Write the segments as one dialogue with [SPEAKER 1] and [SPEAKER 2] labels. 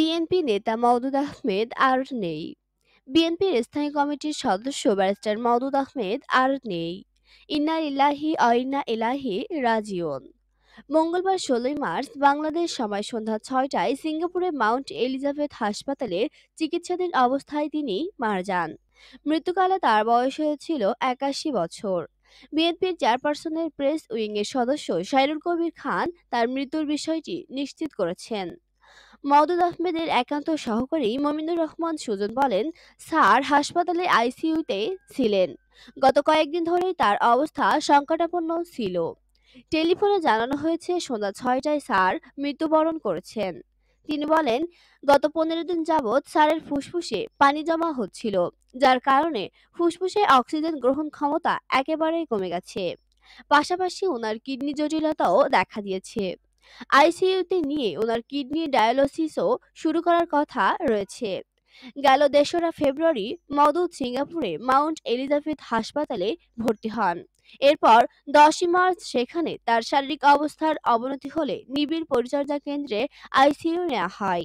[SPEAKER 1] BNP নেতা মওদুদ আহমেদ আর নেই বিএনপির স্থায়ী কমিটির সদস্য ব্যারিস্টার মওদুদ আহমেদ আর নেই ইন্না ইলাহি অইন্না ইলাহি রাজিউন মঙ্গলবার ষোলোই মার্চ বাংলাদেশ সময় সন্ধ্যা ছয়টায় সিঙ্গাপুরে মাউন্ট এলিজাবেথ হাসপাতালে চিকিৎসাধীন অবস্থায় তিনি মারা যান মৃত্যুকালে তার বয়স হয়েছিল একাশি বছর বিএনপির চেয়ারপারসনের প্রেস উইংয়ের সদস্য সাইরুল কবির খান তার মৃত্যুর বিষয়টি নিশ্চিত করেছেন মদদ আহমেদের একান্ত সহকারী মমিনুর রহমান সুজন বলেন স্যার হাসপাতালে আইসিইউতে ছিলেন গত কয়েকদিন ধরেই তার অবস্থা সংকটাপন্ন ছিল টেলিফোনে জানানো হয়েছে সন্ধ্যা ছয়টায় স্যার মৃত্যুবরণ করেছেন তিনি বলেন গত পনেরো দিন যাবৎ স্যারের ফুসফুসে পানি জমা হচ্ছিল যার কারণে ফুসফুসে অক্সিজেন গ্রহণ ক্ষমতা একেবারেই কমে গেছে পাশাপাশি ওনার কিডনি জটিলতাও দেখা দিয়েছে আইসিইউতে নিয়ে ওনার কিডনি ডায়ালিসিসও শুরু করার কথা রয়েছে গেল দেশরা ফেব্রুয়ারি মদুদ সিঙ্গাপুরে মাউন্ট এলিজাবেথ হাসপাতালে ভর্তি হন এরপর দশই মার্চ সেখানে তার শারীরিক অবস্থার অবনতি হলে নিবিড় পরিচর্যা কেন্দ্রে আইসিইউ নেওয়া হয়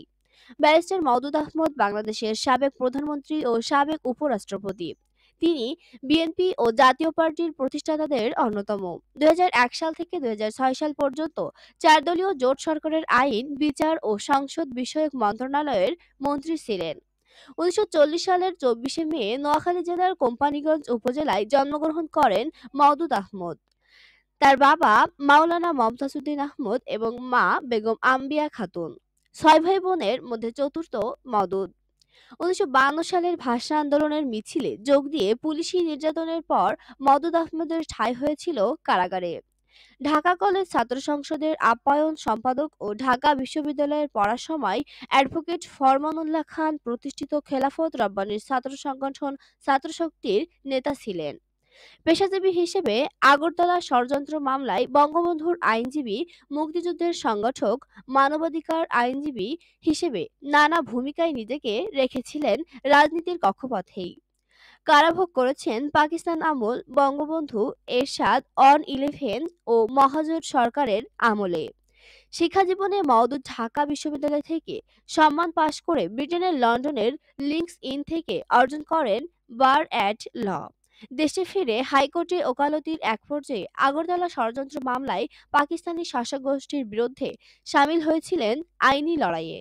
[SPEAKER 1] ব্যারিস্টার মদুদ আহমদ বাংলাদেশের সাবেক প্রধানমন্ত্রী ও সাবেক উপরাষ্ট্রপতি তিনি বিএনপি ও জাতীয় পার্টির প্রতিষ্ঠাতাদের অন্যতম দুই সাল থেকে দুই সাল পর্যন্ত চারদলীয় জোট সরকারের আইন বিচার ও সংসদ বিষয়ক মন্ত্রণালয়ের মন্ত্রী ছিলেন উনিশশো সালের চব্বিশে মে নোয়াখালী জেলার কোম্পানিগঞ্জ উপজেলায় জন্মগ্রহণ করেন মওদুদ আহমদ তার বাবা মাওলানা মমতাজুদ্দিন আহমদ এবং মা বেগম আম্বিয়া খাতুন ছয় ভাই বোনের মধ্যে চতুর্থ মদুদ উনিশশো সালের ভাষা আন্দোলনের মিছিলে যোগ দিয়ে পুলিশি নির্যাতনের পর মদত আহমেদের ঠাঁই হয়েছিল কারাগারে ঢাকা কলেজ ছাত্র সংসদের আপ্যায়ন সম্পাদক ও ঢাকা বিশ্ববিদ্যালয়ের পড়ার সময় অ্যাডভোকেট ফরমানুল্লাহ খান প্রতিষ্ঠিত খেলাফত রব্বানির ছাত্র সংগঠন ছাত্রশক্তির নেতা ছিলেন পেশাজীবী হিসেবে আগরতলা ষড়যন্ত্র মামলায় বঙ্গবন্ধুর আইনজীবী মুক্তিযুদ্ধের সংগঠক মানবাধিকার আইনজীবী হিসেবে নানা ভূমিকায় নিজেকে রেখেছিলেন রাজনীতির কক্ষপথেই কারাভোগ করেছেন পাকিস্তান আমল বঙ্গবন্ধু এরশাদ অন ইলেভেন ও মহাজোট সরকারের আমলে শিক্ষাজীবনে মওদুদ ঢাকা বিশ্ববিদ্যালয় থেকে সম্মান পাশ করে ব্রিটেনের লন্ডনের লিঙ্কস ইন থেকে অর্জন করেন বার অ্যাট ল দেশে ফিরে হাইকোর্টে ওকালতির এক পর্যায়ে আগরতলা ষড়যন্ত্র মামলায় পাকিস্তানি শাসক গোষ্ঠীর বিরুদ্ধে সামিল হয়েছিলেন আইনি লড়াইয়ে